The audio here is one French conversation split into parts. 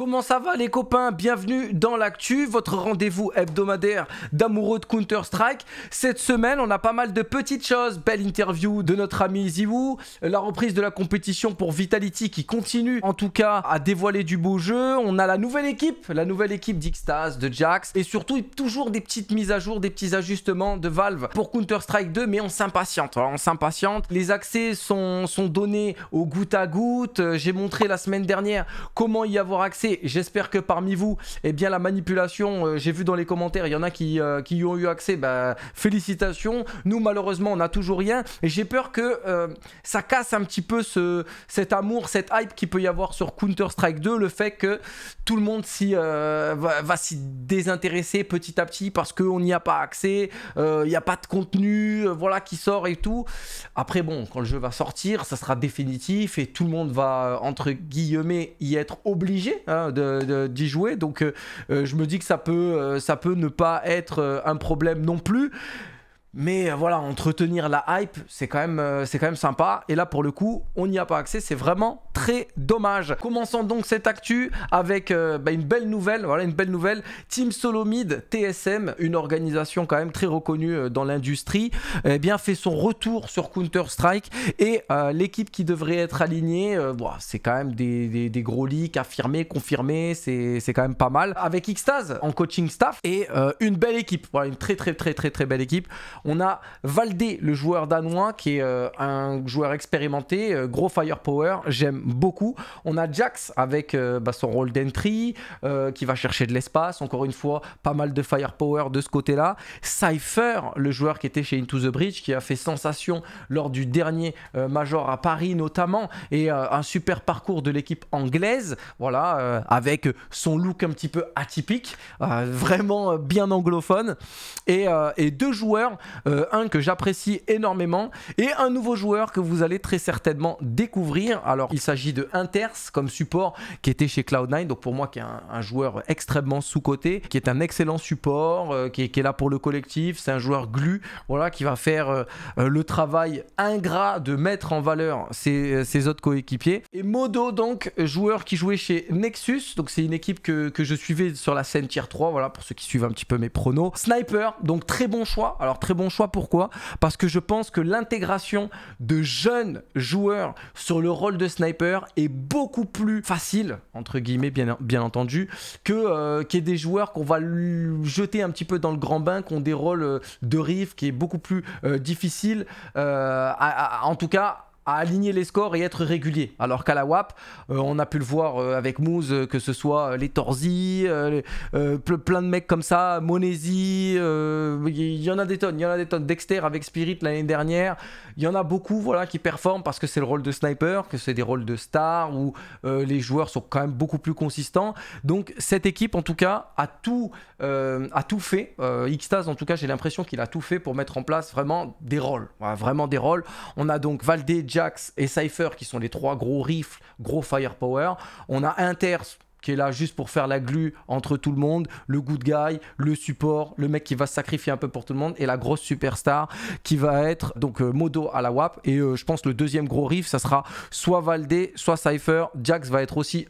Comment ça va les copains Bienvenue dans l'actu, votre rendez-vous hebdomadaire d'amoureux de Counter-Strike. Cette semaine, on a pas mal de petites choses. Belle interview de notre ami Ziwoo, la reprise de la compétition pour Vitality qui continue en tout cas à dévoiler du beau jeu. On a la nouvelle équipe, la nouvelle équipe d'Ixtas, de Jax et surtout toujours des petites mises à jour, des petits ajustements de Valve pour Counter-Strike 2 mais on s'impatiente, hein, on s'impatiente. Les accès sont, sont donnés au goutte à goutte. Euh, j'ai montré la semaine dernière comment y avoir accès j'espère que parmi vous, eh bien la manipulation, euh, j'ai vu dans les commentaires, il y en a qui, euh, qui y ont eu accès, bah, félicitations. Nous, malheureusement, on n'a toujours rien. Et j'ai peur que euh, ça casse un petit peu ce, cet amour, cette hype qu'il peut y avoir sur Counter-Strike 2, le fait que tout le monde va, va s'y désintéresser petit à petit parce qu'on n'y a pas accès, il n'y a pas de contenu, voilà, qui sort et tout. Après, bon, quand le jeu va sortir, ça sera définitif et tout le monde va, entre guillemets, y être obligé. Hein de d'y jouer. Donc euh, euh, je me dis que ça peut, euh, ça peut ne pas être un problème non plus. Mais euh, voilà, entretenir la hype, c'est quand, même, euh, quand même sympa. Et là, pour le coup, on n'y a pas accès. C'est vraiment très dommage. Commençons donc cette actu avec euh, bah, une belle nouvelle. Voilà, une belle nouvelle. Team Solomid, TSM, une organisation quand même très reconnue dans l'industrie, eh bien fait son retour sur Counter-Strike. Et l'équipe qui devrait être alignée, c'est quand même des, gros leaks affirmés, confirmés. C'est quand même pas mal. Avec Xtaz en coaching staff et une belle équipe. Voilà, une très, très, très, très, très belle équipe. On a Valdé, le joueur danois, qui est euh, un joueur expérimenté, euh, gros firepower, j'aime beaucoup. On a Jax avec euh, bah, son rôle d'entry, qui va chercher de l'espace, encore une fois, pas mal de firepower de ce côté-là. Cypher, le joueur qui était chez Into the Bridge, qui a fait sensation lors du dernier Major à Paris notamment, et un super parcours de l'équipe anglaise, voilà, avec son look un petit peu atypique, vraiment bien anglophone, et deux joueurs euh, un que j'apprécie énormément et un nouveau joueur que vous allez très certainement découvrir. Alors il s'agit de Inters comme support qui était chez Cloud9, donc pour moi qui est un, joueur extrêmement sous-coté, qui est un excellent support, euh, qui, est, là pour le collectif, c'est un joueur glu, voilà, qui va faire euh, le travail ingrat de mettre en valeur ses, autres coéquipiers. Et Modo donc, joueur qui jouait chez Nexus, donc c'est une équipe que, que je suivais sur la scène tier 3, voilà, pour ceux qui suivent un petit peu mes pronos. Sniper, donc très bon choix, alors très bon choix. Pourquoi Parce que je pense que l'intégration de jeunes joueurs sur le rôle de sniper est beaucoup plus facile, entre guillemets, bien, bien entendu, que euh, des joueurs qu'on va jeter un petit peu dans le grand bain, qui ont des rôles euh, de riff qui est beaucoup plus euh, difficile, en tout cas à aligner les scores et être régulier. Alors qu'à la WAP, euh, on a pu le voir euh, avec Moose, euh, que ce soit les Torzi, plein de mecs comme ça, Monesi, il y en a des tonnes, il y en a des tonnes. Dexter avec Spirit l'année dernière, il y en a beaucoup voilà, qui performent parce que c'est le rôle de sniper, que c'est des rôles de star où les joueurs sont quand même beaucoup plus consistants. Donc cette équipe en tout cas a tout, a tout fait. Xtas en tout cas j'ai l'impression qu'il a tout fait pour mettre en place vraiment des rôles. vraiment des rôles. On a donc Valdé, Jax et Cypher qui sont les trois gros rifles, gros firepower. On a Inter qui est là juste pour faire la glue entre tout le monde, le good guy, le support, le mec qui va se sacrifier un peu pour tout le monde, et la grosse superstar qui va être donc euh, Modo à la WAP. Et euh, je pense le deuxième gros riff, ça sera soit Valdé, soit Cypher. Jax va être aussi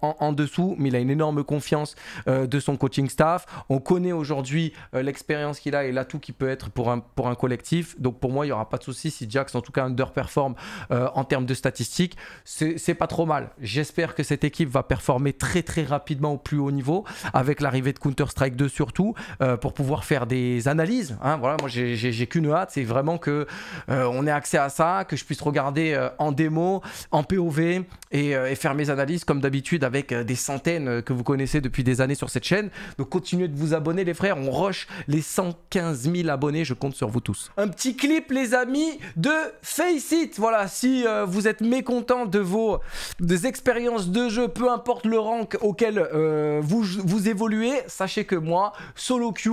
en, dessous, mais il a une énorme confiance euh, de son coaching staff. On connaît aujourd'hui euh, l'expérience qu'il a et l'atout qui peut être pour un, pour un collectif. Donc pour moi, il n'y aura pas de souci si Jax, en tout cas, underperforme euh, en termes de statistiques. C'est pas trop mal. J'espère que cette équipe va performer très très rapidement au plus haut niveau, avec l'arrivée de Counter-Strike 2 surtout, pour pouvoir faire des analyses. Hein. Voilà, moi j'ai qu'une hâte, c'est vraiment que on ait accès à ça, que je puisse regarder en démo, en POV et faire mes analyses comme d'habitude avec euh, des centaines euh, que vous connaissez depuis des années sur cette chaîne. Donc continuez de vous abonner les frères, on rush les 115 000 abonnés, je compte sur vous tous. Un petit clip les amis de Face It, voilà, si euh, vous êtes mécontent de vos des expériences de jeu, peu importe le rank auquel vous, vous évoluez, sachez que moi, solo queue,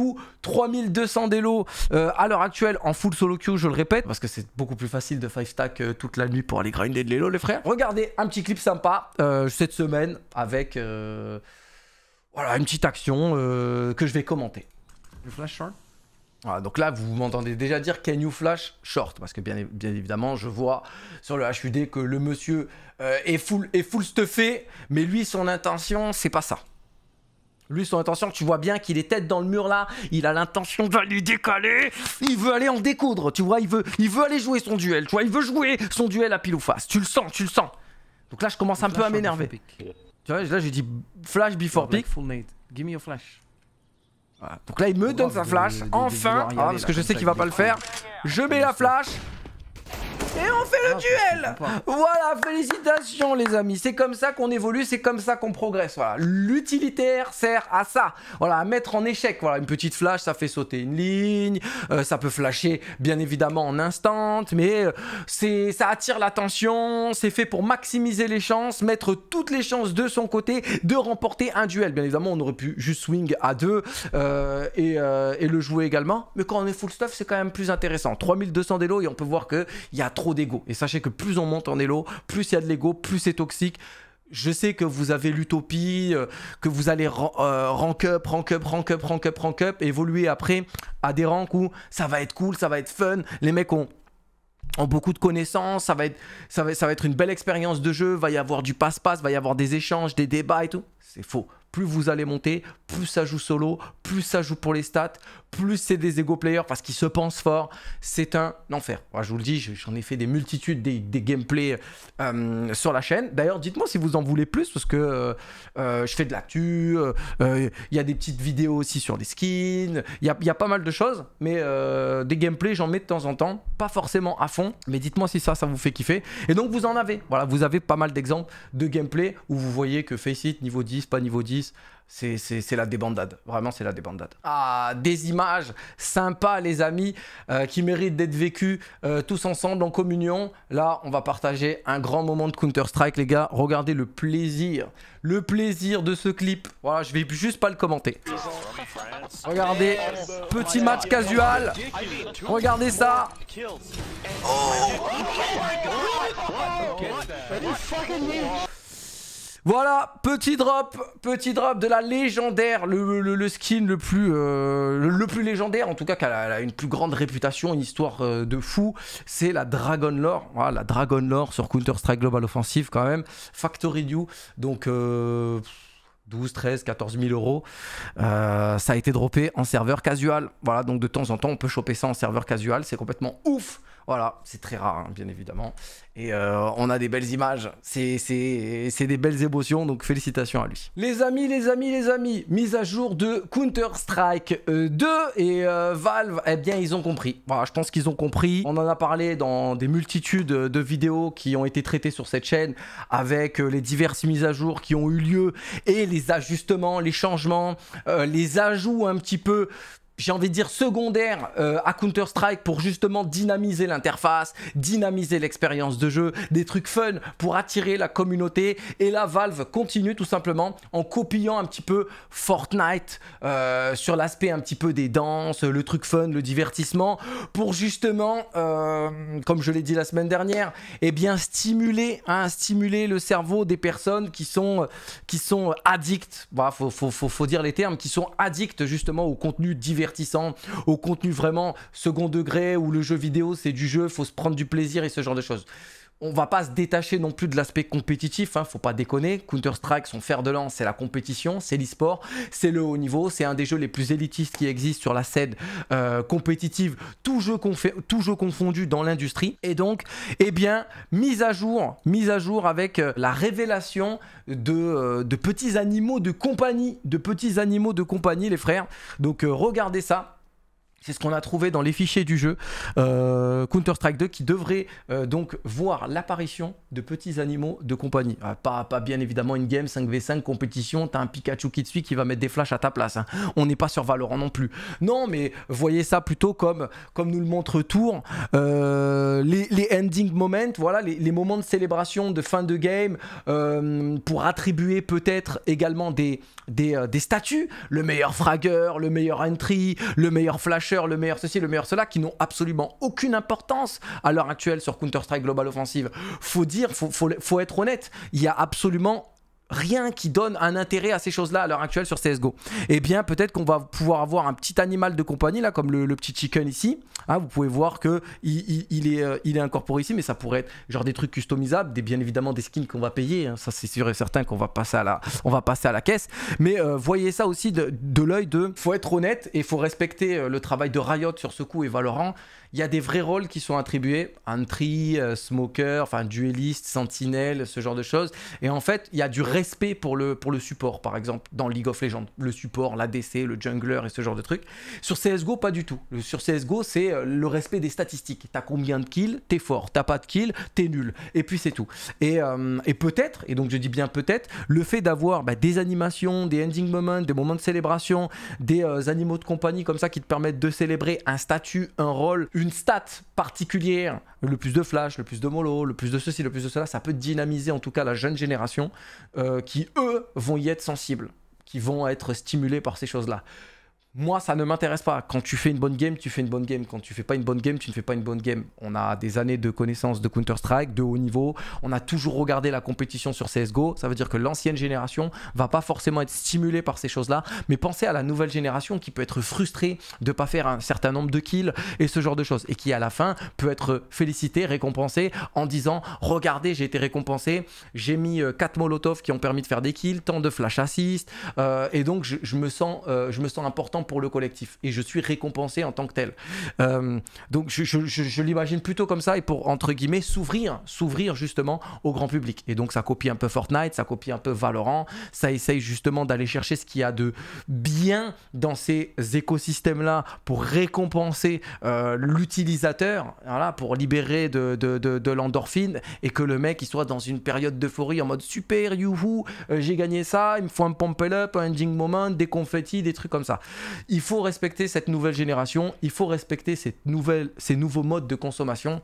3200 d'élo à l'heure actuelle en full solo queue, je le répète, parce que c'est beaucoup plus facile de 5 stack toute la nuit pour aller grinder de l'élo les frères. Regardez un petit clip sympa, cette semaine avec euh, voilà, une petite action euh, que je vais commenter. flash short donc là, vous m'entendez déjà dire Can you flash short Parce que bien, bien, évidemment, je vois sur le HUD que le monsieur euh, est, full, est full stuffé, mais lui, son intention, c'est pas ça. Lui, son intention, tu vois bien qu'il est tête dans le mur là, il a l'intention de lui décaler, il veut aller en découdre, tu vois, il veut, il veut aller jouer son duel, tu vois, il veut jouer son duel à pile ou face, tu le sens, tu le sens. Donc là, je commence un peu à m'énerver. Tu vois, là, j'ai dit flash before pick. Donc là, il me donne sa flash. enfin, ah, parce que je sais qu'il va pas le faire. Je mets la flash et on fait le ah, duel Voilà, félicitations les amis, c'est comme ça qu'on évolue, c'est comme ça qu'on progresse, voilà. L'utilitaire sert à ça, voilà, à mettre en échec, voilà, une petite flash, ça fait sauter une ligne, euh, ça peut flasher bien évidemment en instant, mais euh, c'est ça attire l'attention, c'est fait pour maximiser les chances, mettre toutes les chances de son côté de remporter un duel. Bien évidemment, on aurait pu juste swing à deux euh, et, le jouer également, mais quand on est full stuff, c'est quand même plus intéressant. 3200 d'élo et on peut voir qu'il y a trop d'ego. Et sachez que plus on monte en elo, plus il y a de l'ego, plus c'est toxique. Je sais que vous avez l'utopie, euh, que vous allez euh, rank up, rank up, rank up, rank up, rank up, évoluer après à des ranks où ça va être cool, ça va être fun. Les mecs ont, ont beaucoup de connaissances, ça va, être, ça, va, ça va être une belle expérience de jeu, va y avoir du passe-passe, va y avoir des échanges, des débats et tout. C'est faux. Plus vous allez monter, plus ça joue solo, plus ça joue pour les stats, plus c'est des ego players parce qu'ils se pensent fort, c'est un enfer. je vous le dis, j'en ai fait des multitudes des, des gameplays euh, sur la chaîne. D'ailleurs, dites-moi si vous en voulez plus parce que euh, euh, je fais de l'actu, il y a des petites vidéos aussi sur les skins, il y a, pas mal de choses, mais des gameplays, j'en mets de temps en temps, pas forcément à fond, mais dites-moi si ça, ça vous fait kiffer. Et donc, vous en avez, voilà, vous avez pas mal d'exemples de gameplay où vous voyez que Faceit, niveau 10, pas niveau 10, c'est la débandade. Vraiment, c'est la débandade. Ah, des images sympas, les amis, euh, qui méritent d'être vécues euh, tous ensemble en communion. Là, on va partager un grand moment de Counter-Strike, les gars. Regardez le plaisir. Le plaisir de ce clip. Voilà, je vais juste pas le commenter. Regardez, petit match casual. Regardez ça. Oh. Voilà, petit drop, petit drop de la légendaire, le, skin le plus, euh, le, plus légendaire, en tout cas qui a, une plus grande réputation, une histoire euh, de fou, c'est la Dragon Lore, voilà, la Dragon Lore sur Counter-Strike Global Offensive quand même, Factory New, donc... 12, 13, 14 000 euros. Euh, ça a été droppé en serveur casual. Voilà, donc de temps en temps, on peut choper ça en serveur casual. C'est complètement ouf voilà, c'est très rare, hein, bien évidemment. Et euh, on a des belles images. C'est des belles émotions, donc félicitations à lui. Les amis, les amis, les amis, mise à jour de Counter-Strike 2 euh, et euh, Valve, eh bien, ils ont compris. Voilà, je pense qu'ils ont compris. On en a parlé dans des multitudes de vidéos qui ont été traitées sur cette chaîne avec les diverses mises à jour qui ont eu lieu et les ajustements, les changements, les ajouts un petit peu j'ai envie de dire, secondaire euh, à Counter-Strike pour justement dynamiser l'interface, dynamiser l'expérience de jeu, des trucs fun pour attirer la communauté. Et la Valve continue tout simplement en copiant un petit peu Fortnite euh, sur l'aspect un petit peu des danses, le truc fun, le divertissement, pour justement, euh, comme je l'ai dit la semaine dernière, Et eh bien stimuler, hein, stimuler le cerveau des personnes qui sont, qui sont addicts, faut, dire les termes, qui sont addicts justement au contenu divertissant au contenu vraiment second degré où le jeu vidéo c'est du jeu, faut se prendre du plaisir et ce genre de choses on va pas se détacher non plus de l'aspect compétitif, hein, faut pas déconner. Counter-Strike, son fer de lance, c'est la compétition, c'est l'e-sport, c'est le haut niveau, c'est un des jeux les plus élitistes qui existent sur la scène euh, compétitive, tout jeu, confondu dans l'industrie. Et donc, eh bien, mise à jour, mise à jour avec euh, la révélation euh, de, petits animaux de compagnie, de petits animaux de compagnie, les frères. Donc, regardez ça. C'est ce qu'on a trouvé dans les fichiers du jeu euh, Counter-Strike 2 qui devrait euh, donc voir l'apparition de petits animaux de compagnie. Ah, pas, pas, bien évidemment une game 5v5 compétition, t'as un Pikachu qui te suit qui va mettre des flashs à ta place. Hein. On n'est pas sur Valorant non plus. Non mais voyez ça plutôt comme, comme nous le montre Tour, euh, les, les, ending moments, voilà, les, moments de célébration de fin de game pour attribuer peut-être également des, des, des statuts, le meilleur fragueur, le meilleur entry, le meilleur flash le meilleur ceci, le meilleur cela, qui n'ont absolument aucune importance à l'heure actuelle sur Counter-Strike Global Offensive. Faut dire, faut, faut être honnête, il y a absolument rien qui donne un intérêt à ces choses-là à l'heure actuelle sur CSGO. Eh bien, peut-être qu'on va pouvoir avoir un petit animal de compagnie, là, comme le, petit chicken ici. Hein, vous pouvez voir que il, est, euh, il, est, incorporé ici, mais ça pourrait être genre des trucs customisables, des, bien évidemment des skins qu'on va payer. Hein. ça, c'est sûr et certain qu'on va, passer à la, on va passer à la caisse. Mais euh, voyez ça aussi de, l'œil de. Faut être honnête et faut respecter euh, le travail de Riot sur ce coup et Valorant. Il y a des vrais rôles qui sont attribués, entry, euh, smoker, enfin dueliste, sentinelle, ce genre de choses. Et en fait, il y a du respect pour le, pour le support, par exemple, dans League of Legends. Le support, l'ADC, le jungler et ce genre de trucs. Sur CSGO, pas du tout. Sur CSGO, c'est euh, le respect des statistiques. T'as combien de kills T'es fort. T'as pas de kills T'es nul. Et puis c'est tout. Et, euh, et peut-être, et donc je dis bien peut-être, le fait d'avoir bah, des animations, des ending moments, des moments de célébration, des animaux de compagnie comme ça qui te permettent de célébrer un statut, un rôle, une stat particulière, le plus de flash, le plus de mollo, le plus de ceci, le plus de cela, ça peut dynamiser en tout cas la jeune génération euh, qui, eux, vont y être sensibles, qui vont être stimulés par ces choses-là moi, ça ne m'intéresse pas. Quand tu fais une bonne game, tu fais une bonne game. Quand tu fais pas une bonne game, tu ne fais pas une bonne game. On a des années de connaissances de Counter-Strike, de haut niveau. On a toujours regardé la compétition sur CSGO. Ça veut dire que l'ancienne génération va pas forcément être stimulée par ces choses-là. Mais pensez à la nouvelle génération qui peut être frustrée de pas faire un certain nombre de kills et ce genre de choses. Et qui, à la fin, peut être félicité récompensée en disant Regardez, j'ai été récompensé. J'ai mis 4 euh, molotov qui ont permis de faire des kills, tant de flash assist. Euh, et donc, je, me sens, euh, je me sens important pour le collectif et je suis récompensé en tant que tel. Euh, donc je, l'imagine plutôt comme ça et pour entre guillemets s'ouvrir, s'ouvrir justement au grand public. Et donc ça copie un peu Fortnite, ça copie un peu Valorant, ça essaye justement d'aller chercher ce qu'il y a de bien dans ces écosystèmes-là pour récompenser euh, l'utilisateur, voilà, pour libérer de, de, de, l'endorphine et que le mec il soit dans une période d'euphorie en mode super, youhou, euh, j'ai gagné ça, il me faut un pump up, un jing moment, des confettis, des trucs comme ça. Il faut respecter cette nouvelle génération, il faut respecter cette ces nouveaux modes de consommation.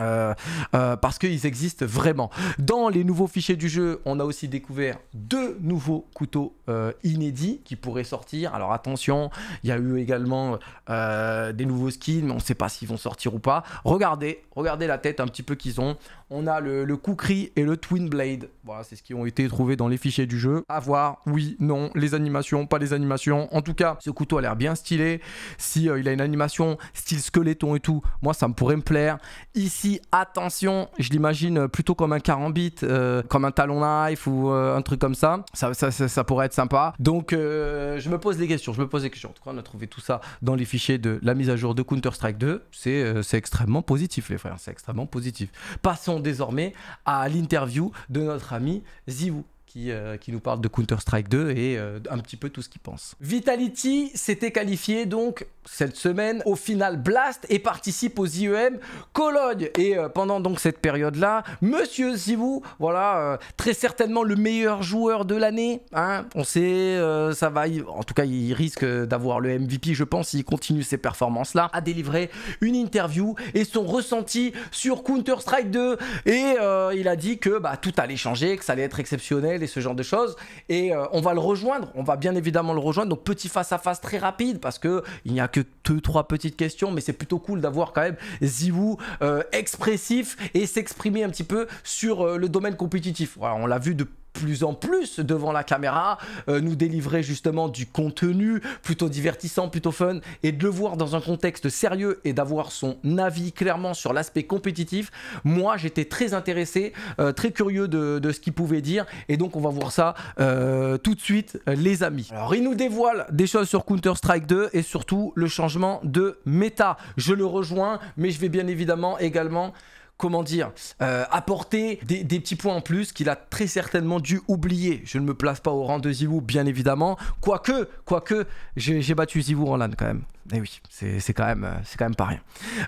Euh, euh, parce qu'ils existent vraiment. Dans les nouveaux fichiers du jeu, on a aussi découvert deux nouveaux couteaux euh, inédits qui pourraient sortir. Alors attention, il y a eu également des nouveaux skins, mais on ne sait pas s'ils vont sortir ou pas. Regardez, regardez la tête un petit peu qu'ils ont. On a le, le Kukri et le Twin Blade. Voilà, c'est ce qui ont été trouvés dans les fichiers du jeu. À voir, oui, non, les animations, pas les animations. En tout cas, ce couteau a l'air bien stylé. Si il a une animation style squeletton et tout, moi ça me pourrait me plaire. Ici, attention, je l'imagine plutôt comme un carambit, euh, comme un talon knife ou euh, un truc comme ça. Ça, pourrait être sympa. Donc euh, je me pose des questions, je me pose des questions. En tout cas, on a trouvé tout ça dans les fichiers de la mise à jour de Counter-Strike 2. C'est extrêmement positif les frères, c'est extrêmement positif. Passons désormais à l'interview de notre ami Zivou. Euh, qui, nous parle de Counter-Strike 2 et euh, un petit peu tout ce qu'il pense. Vitality s'était qualifié donc cette semaine au final Blast et participe aux IEM Cologne. Et euh, pendant donc cette période-là, Monsieur Zivou, voilà, très certainement le meilleur joueur de l'année. Hein, on sait, ça va, en tout cas, il risque d'avoir le MVP, je pense, s'il continue ses performances-là, a délivré une interview et son ressenti sur Counter-Strike 2. Et il a dit que bah, tout allait changer, que ça allait être exceptionnel et ce genre de choses. Et euh, on va le rejoindre, on va bien évidemment le rejoindre. Donc petit face à face très rapide parce que il n'y a que deux trois petites questions, mais c'est plutôt cool d'avoir quand même Ziwoo euh, expressif et s'exprimer un petit peu sur euh, le domaine compétitif. on l'a vu de plus en plus devant la caméra, euh, nous délivrer justement du contenu plutôt divertissant, plutôt fun, et de le voir dans un contexte sérieux et d'avoir son avis clairement sur l'aspect compétitif, moi j'étais très intéressé, euh, très curieux de, ce qu'il pouvait dire, et donc on va voir ça euh, tout de suite les amis. Alors il nous dévoile des choses sur Counter-Strike 2 et surtout le changement de méta. Je le rejoins, mais je vais bien évidemment également comment dire, euh, apporter des, petits points en plus qu'il a très certainement dû oublier. Je ne me place pas au rang de Zivou, bien évidemment. Quoique, quoique, j'ai battu Zivou en LAN quand même. Et eh oui, c'est quand, même, euh, quand même pas rien.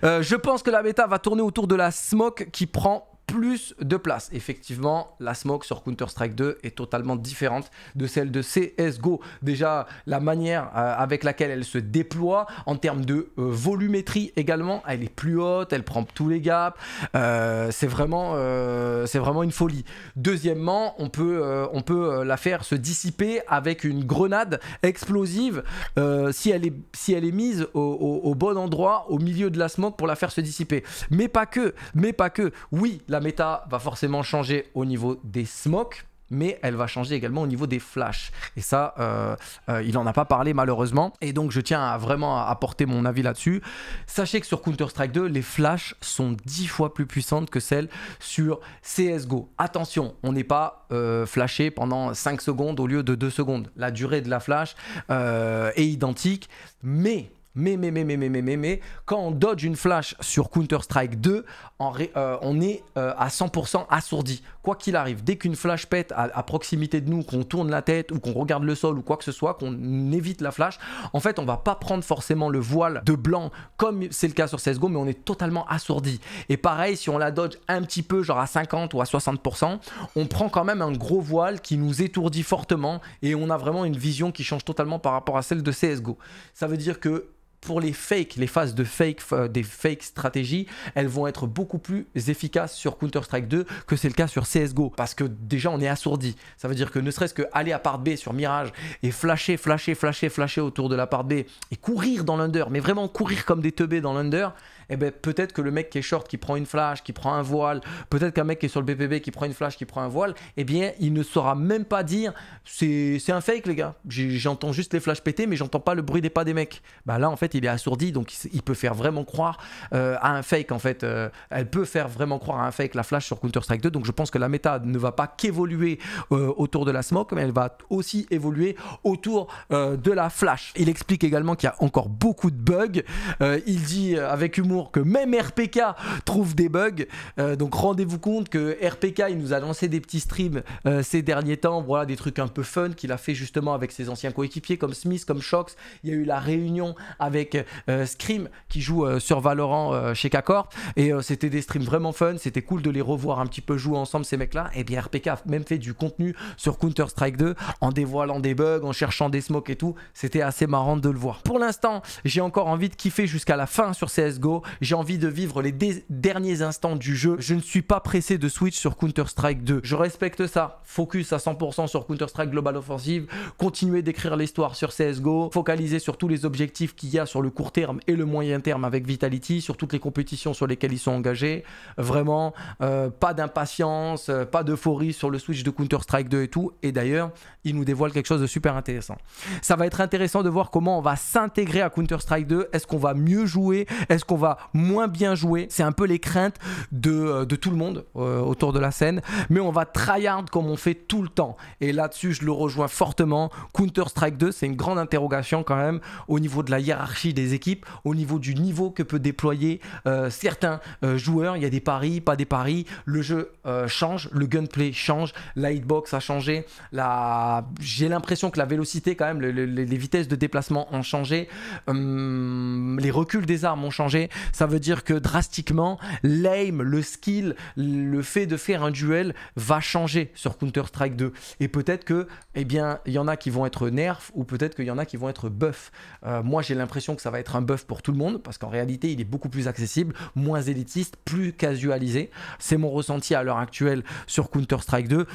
Euh, je pense que la méta va tourner autour de la smoke qui prend plus de place. Effectivement, la smoke sur Counter-Strike 2 est totalement différente de celle de CSGO. Déjà, la manière euh, avec laquelle elle se déploie en termes de euh, volumétrie également, elle est plus haute, elle prend tous les gaps. Euh, c'est vraiment, c'est vraiment une folie. Deuxièmement, on peut, on peut la faire se dissiper avec une grenade explosive si, elle est, si elle est mise au, au bon endroit, au milieu de la smoke pour la faire se dissiper. Mais pas que, mais pas que. Oui, la Meta va forcément changer au niveau des smokes, mais elle va changer également au niveau des flashs. Et ça, euh, euh, il n'en a pas parlé malheureusement. Et donc, je tiens à vraiment à apporter mon avis là-dessus. Sachez que sur Counter-Strike 2, les flashs sont 10 fois plus puissantes que celles sur CSGO. Attention, on n'est pas euh, flashé pendant 5 secondes au lieu de 2 secondes. La durée de la flash est identique, mais mais, mais, mais, mais, mais, mais, mais, quand on dodge une flash sur Counter-Strike 2, euh, on est euh, à 100% assourdi. Quoi qu'il arrive, dès qu'une flash pète à, à, proximité de nous, qu'on tourne la tête ou qu'on regarde le sol ou quoi que ce soit, qu'on évite la flash, en fait, on va pas prendre forcément le voile de blanc comme c'est le cas sur CSGO, mais on est totalement assourdi. Et pareil, si on la dodge un petit peu, genre à 50 ou à 60%, on prend quand même un gros voile qui nous étourdit fortement et on a vraiment une vision qui change totalement par rapport à celle de CSGO. Ça veut dire que pour les fakes, les phases de fake, euh, des fake stratégies, elles vont être beaucoup plus efficaces sur Counter-Strike 2 que c'est le cas sur CSGO. Parce que déjà, on est assourdi. Ça veut dire que ne serait-ce que aller à part B sur Mirage et flasher, flasher, flasher, flasher autour de la part B et courir dans l'under, mais vraiment courir comme des teubés dans l'under, eh ben peut-être que le mec qui est short, qui prend une flash, qui prend un voile, peut-être qu'un mec qui est sur le BPB, qui prend une flash, qui prend un voile, eh bien il ne saura même pas dire c'est un fake les gars. J'entends juste les flashs péter, mais j'entends pas le bruit des pas des mecs. Bah là en fait il est assourdi, donc il peut faire vraiment croire euh, à un fake en fait. Euh, elle peut faire vraiment croire à un fake la flash sur Counter Strike 2. Donc je pense que la méta ne va pas qu'évoluer euh, autour de la smoke, mais elle va aussi évoluer autour de la flash. Il explique également qu'il y a encore beaucoup de bugs. il dit avec humour que même RPK trouve des bugs. Euh, donc rendez-vous compte que RPK, il nous a lancé des petits streams euh, ces derniers temps. Voilà, des trucs un peu fun qu'il a fait justement avec ses anciens coéquipiers comme Smith, comme Shox. Il y a eu la réunion avec euh, Scream qui joue sur Valorant chez k Et c'était des streams vraiment fun. C'était cool de les revoir un petit peu jouer ensemble ces mecs-là. Et bien RPK a même fait du contenu sur Counter-Strike 2 en dévoilant des bugs, en cherchant des smokes et tout. C'était assez marrant de le voir. Pour l'instant, j'ai encore envie de kiffer jusqu'à la fin sur CSGO. J'ai envie de vivre les derniers instants du jeu. Je ne suis pas pressé de switch sur Counter-Strike 2. Je respecte ça. Focus à 100% sur Counter-Strike Global Offensive. Continuer d'écrire l'histoire sur CSGO. Focaliser sur tous les objectifs qu'il y a sur le court terme et le moyen terme avec Vitality, sur toutes les compétitions sur lesquelles ils sont engagés. Vraiment, euh, pas d'impatience, euh, pas d'euphorie sur le switch de Counter-Strike 2 et tout. Et d'ailleurs, ils nous dévoilent quelque chose de super intéressant. Ça va être intéressant de voir comment on va s'intégrer à Counter-Strike 2. Est-ce qu'on va mieux jouer Est-ce qu'on va moins bien joué. C'est un peu les craintes de, euh, tout le monde euh, autour de la scène. Mais on va tryhard comme on fait tout le temps. Et là-dessus, je le rejoins fortement. Counter-Strike 2, c'est une grande interrogation quand même au niveau de la hiérarchie des équipes, au niveau du niveau que peut déployer euh, certains joueurs. Il y a des paris, pas des paris. Le jeu change, le gunplay change, la hitbox a changé. La... J'ai l'impression que la vélocité, quand même, les vitesses de déplacement ont changé. Hum, les reculs des armes ont changé. Ça veut dire que drastiquement, l'aim, le skill, le fait de faire un duel va changer sur Counter-Strike 2. Et peut-être que, eh bien, il y en a qui vont être nerfs ou peut-être qu'il y en a qui vont être buff. Euh, moi, j'ai l'impression que ça va être un buff pour tout le monde parce qu'en réalité, il est beaucoup plus accessible, moins élitiste, plus casualisé. C'est mon ressenti à l'heure actuelle sur Counter-Strike 2.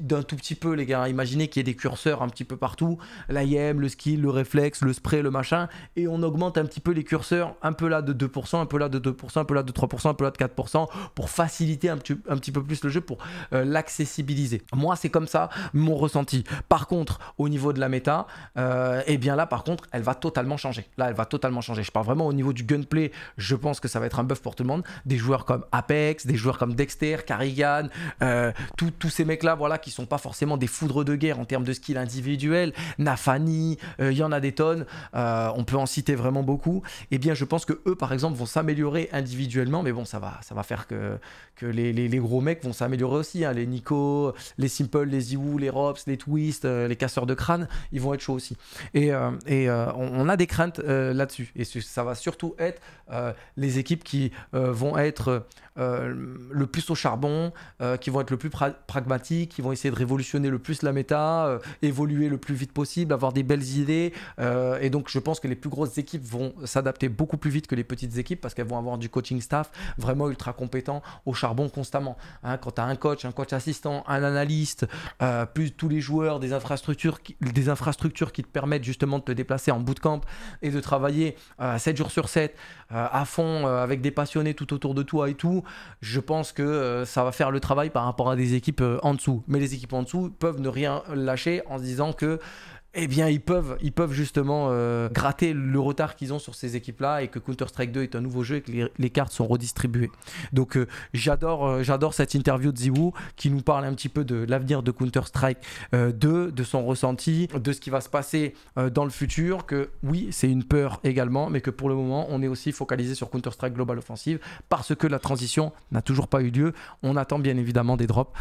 d'un tout petit peu, les gars, imaginez qu'il y ait des curseurs un petit peu partout, l'AIM, le skill, le réflexe, le spray, le machin, et on augmente un petit peu les curseurs un peu là de 2%, un peu là de 2%, un peu là de 3%, un peu là de 4%, pour faciliter un petit, un petit peu plus le jeu, pour euh, l'accessibiliser. Moi, c'est comme ça mon ressenti. Par contre, au niveau de la méta, et euh, eh bien là, par contre, elle va totalement changer. Là, elle va totalement changer. Je parle vraiment au niveau du gunplay, je pense que ça va être un buff pour tout le monde. Des joueurs comme Apex, des joueurs comme Dexter, Carrigan, euh, tous ces mecs-là, voilà, qui sont pas forcément des foudres de guerre en termes de skill individuel, Nafani, il y en a des tonnes, on peut en citer vraiment beaucoup. Et eh bien, je pense que eux, par exemple, vont s'améliorer individuellement, mais bon, ça va, ça va faire que, que les, les, gros mecs vont s'améliorer aussi. Hein. Les Nico, les Simple, les Iwu, les Robs, les Twist, euh, les casseurs de crâne, ils vont être chauds aussi. Et, euh, euh, on, a des craintes là-dessus. Et ça va surtout être les équipes qui vont être le plus au charbon, qui vont être le plus pragmatique pragmatiques, qui vont essayer de révolutionner le plus la méta, évoluer le plus vite possible, avoir des belles idées. et donc, je pense que les plus grosses équipes vont s'adapter beaucoup plus vite que les petites équipes parce qu'elles vont avoir du coaching staff vraiment ultra compétent au charbon constamment. Hein. quand tu as un coach, un coach assistant, un analyste, euh, plus tous les joueurs, des infrastructures, qui, des infrastructures qui te permettent justement de te déplacer en bootcamp et de travailler 7 euh, jours sur 7 euh, à fond avec des passionnés tout autour de toi et tout, je pense que ça va faire le travail par rapport à des équipes en dessous. Mais les équipes en dessous peuvent ne rien lâcher en se disant que eh bien, ils peuvent, ils peuvent justement euh, gratter le retard qu'ils ont sur ces équipes-là et que Counter-Strike 2 est un nouveau jeu et que les, cartes sont redistribuées. Donc, euh, euh, j'adore, cette interview de Ziwoo qui nous parle un petit peu de l'avenir de Counter-Strike 2, de son ressenti, de ce qui va se passer dans le futur. Que oui, c'est une peur également, mais que pour le moment, on est aussi focalisé sur Counter-Strike Global Offensive parce que la transition n'a toujours pas eu lieu. On attend bien évidemment des drops,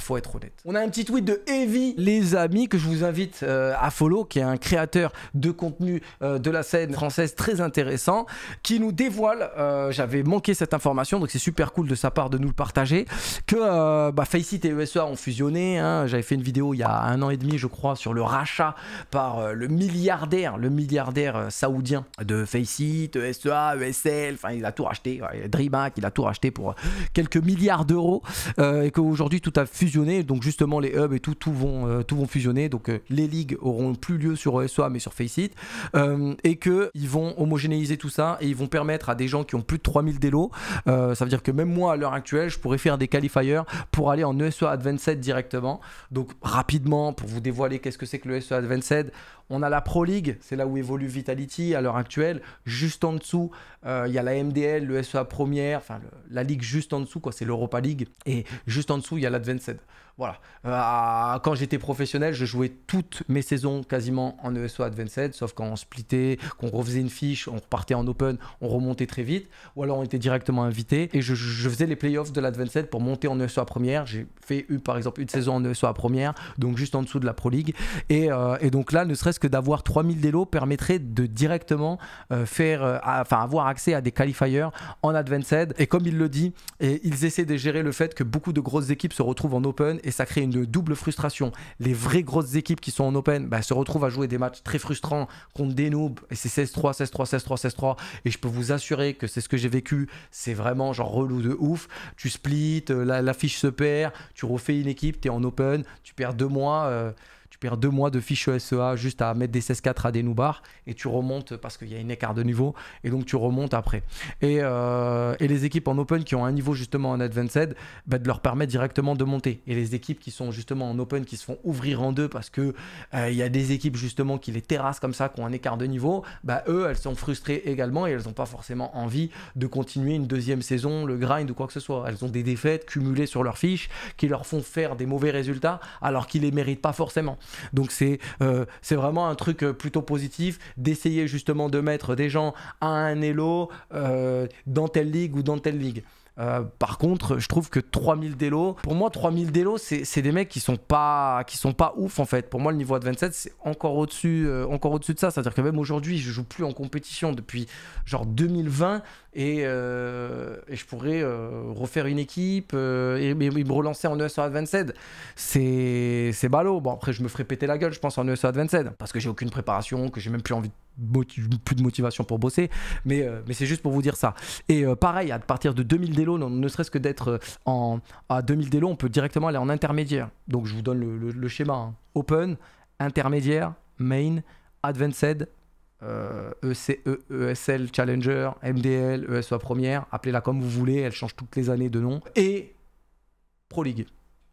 faut être honnête. On a un petit tweet de Heavy, les amis, que je vous invite à à qui est un créateur de contenu euh, de la scène française très intéressant, qui nous dévoile, euh, j'avais manqué cette information, donc c'est super cool de sa part de nous le partager, que euh, bah, et ESA ont fusionné. Hein. J'avais fait une vidéo il y a un an et demi, je crois, sur le rachat par euh, le milliardaire, le milliardaire saoudien de Faceit, ESA, ESL, enfin il a tout racheté, DreamHack, il a tout racheté pour quelques milliards d'euros, et qu'aujourd'hui tout a fusionné, donc justement les hubs et tout, tout vont, tout vont fusionner, donc les ligues auront plus lieu sur ESO mais sur Faceit, euh, et et ils vont homogénéiser tout ça et ils vont permettre à des gens qui ont plus de 3000 délos, euh, ça veut dire que même moi à l'heure actuelle, je pourrais faire des qualifiers pour aller en ESOA Advanced directement. Donc rapidement, pour vous dévoiler qu'est-ce que c'est que le e SOA Advanced, on a la Pro League, c'est là où évolue Vitality à l'heure actuelle. Juste en dessous, euh, il y a la MDL, le SEA Première, enfin la ligue juste en dessous, quoi, c'est l'Europa League. Et juste en dessous, il y a l'Advanced. Voilà. Euh, quand j'étais professionnel, je jouais toutes mes saisons quasiment en ESO Advanced, sauf quand on splittait, qu'on refaisait une fiche, on repartait en open, on remontait très vite, ou alors on était directement invité. Et je, faisais les playoffs de l'Advanced pour monter en ESO première. J'ai fait, eu, par exemple, une saison en ESO première, donc juste en dessous de la Pro League. Et, euh, et donc là, ne serait que d'avoir 3000 délos permettrait de directement euh, faire, euh, avoir accès à des qualifiers en Advanced. Et comme il le dit, ils essaient de gérer le fait que beaucoup de grosses équipes se retrouvent en Open et ça crée une double frustration. Les vraies grosses équipes qui sont en Open bah, se retrouvent à jouer des matchs très frustrants contre des noobs et c'est 16-3, 16-3, 16-3, 16-3. Et je peux vous assurer que c'est ce que j'ai vécu. C'est vraiment genre relou de ouf. Tu splits, euh, la, fiche se perd, tu refais une équipe, tu es en Open, tu perds deux mois perds deux mois de fiches e SEA juste à mettre des 16-4 à des nubars et tu remontes parce qu'il y a une écart de niveau et donc tu remontes après. Euh, et, les équipes en open qui ont un niveau justement en advanced, bah, de leur permettre directement de monter. Et les équipes qui sont justement en open qui se font ouvrir en deux parce que euh, il y a des équipes justement qui les terrassent comme ça, qui ont un écart de niveau, bah eux elles sont frustrées également et elles n'ont pas forcément envie de continuer une deuxième saison, le grind ou quoi que ce soit. Elles ont des défaites cumulées sur leurs fiches qui leur font faire des mauvais résultats alors qu'ils les méritent pas forcément. Donc euh, c'est vraiment un truc euh, plutôt positif d'essayer justement de mettre des gens à un élo euh, dans telle ligue ou dans telle ligue. Euh, par contre, je trouve que 3000 délos, pour moi 3000 délos, c'est des mecs qui sont pas qui sont pas ouf en fait. Pour moi le niveau Advanced c'est encore au-dessus euh, encore au-dessus de ça, c'est-à-dire que même aujourd'hui, je joue plus en compétition depuis genre 2020 euh, et, je pourrais refaire une équipe et, me relancer en ESO Advanced. C'est c'est ballot. Bon après je me ferai péter la gueule, je pense en ESO Advanced parce que j'ai aucune préparation, que j'ai même plus envie de plus de motivation pour bosser, mais, euh, mais c'est juste pour vous dire ça. Et euh, pareil, à partir de 2000 délos, ne serait-ce que d'être euh, en, à 2000 délos, on peut directement aller en intermédiaire. Donc je vous donne le, schéma. Hein. Open, intermédiaire, main, advanced, ESL e e, e Challenger, MDL, ESO Première, appelez-la comme vous voulez, elle change toutes les années de nom, et Pro League.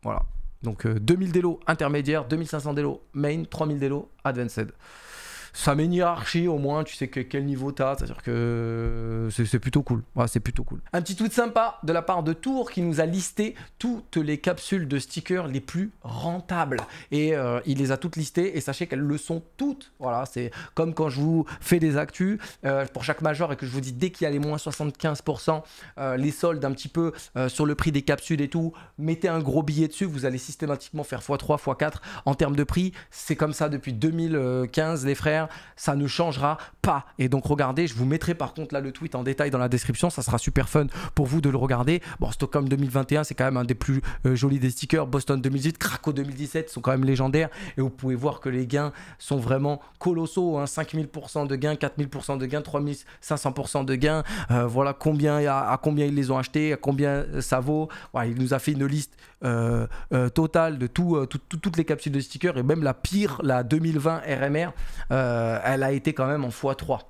Voilà. Donc 2000 délos intermédiaire, 2500 délos main, 3000 délos advanced ça met une hiérarchie au moins, tu sais quel niveau t'as, c'est-à-dire que c'est plutôt cool. c'est plutôt cool. Un petit tweet sympa de la part de Tour qui nous a listé toutes les capsules de stickers les plus rentables et euh, il les a toutes listées et sachez qu'elles le sont toutes. Voilà, c'est comme quand je vous fais des actus euh, pour chaque major et que je vous dis dès qu'il y a les moins 75%, euh, les soldes un petit peu sur le prix des capsules et tout, mettez un gros billet dessus, vous allez systématiquement faire x3, x4 en termes de prix. C'est comme ça depuis 2015 les frères ça ne changera et donc regardez, je vous mettrai par contre là le tweet en détail dans la description, ça sera super fun pour vous de le regarder. Bon, Stockholm 2021, c'est quand même un des plus euh, jolis des stickers. Boston 2018, Craco 2017 sont quand même légendaires. Et vous pouvez voir que les gains sont vraiment colossaux. 5000% hein. de gains, 4000% de gains, 3500% de gains. Euh, voilà combien à, combien ils les ont achetés, à combien euh, ça vaut. il nous a fait une liste totale de tout, toutes les capsules de stickers et même la pire, la 2020 RMR, elle a été quand même en fois 3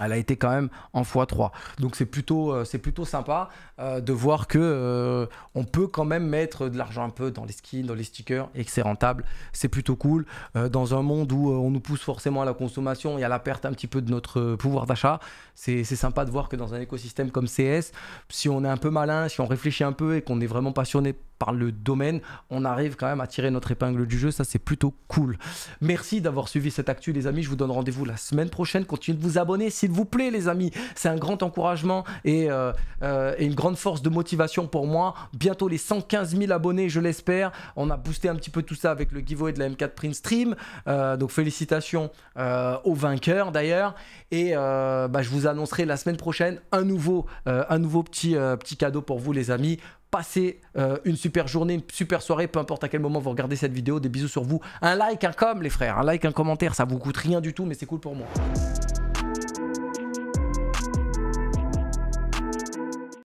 elle a été quand même en x3. Donc c'est plutôt, euh, c'est plutôt sympa euh, de voir que euh, on peut quand même mettre de l'argent un peu dans les skins, dans les stickers et que c'est rentable. C'est plutôt cool. dans un monde où on nous pousse forcément à la consommation et à la perte un petit peu de notre pouvoir d'achat, c'est sympa de voir que dans un écosystème comme CS, si on est un peu malin, si on réfléchit un peu et qu'on est vraiment passionné par le domaine, on arrive quand même à tirer notre épingle du jeu. Ça, c'est plutôt cool. Merci d'avoir suivi cette actu, les amis. Je vous donne rendez-vous la semaine prochaine. Continuez de vous abonner, s'il vous plaît, les amis. C'est un grand encouragement et, euh, euh, une grande force de motivation pour moi. Bientôt les 115 000 abonnés, je l'espère. On a boosté un petit peu tout ça avec le giveaway de la M4 Print Stream. Euh, donc, félicitations aux vainqueurs, d'ailleurs. Et bah, je vous annoncerai la semaine prochaine un nouveau, un nouveau petit, petit cadeau pour vous, les amis. Passez euh, une super journée, une super soirée, peu importe à quel moment vous regardez cette vidéo. Des bisous sur vous. Un like, un com, les frères. Un like, un commentaire, ça vous coûte rien du tout, mais c'est cool pour moi.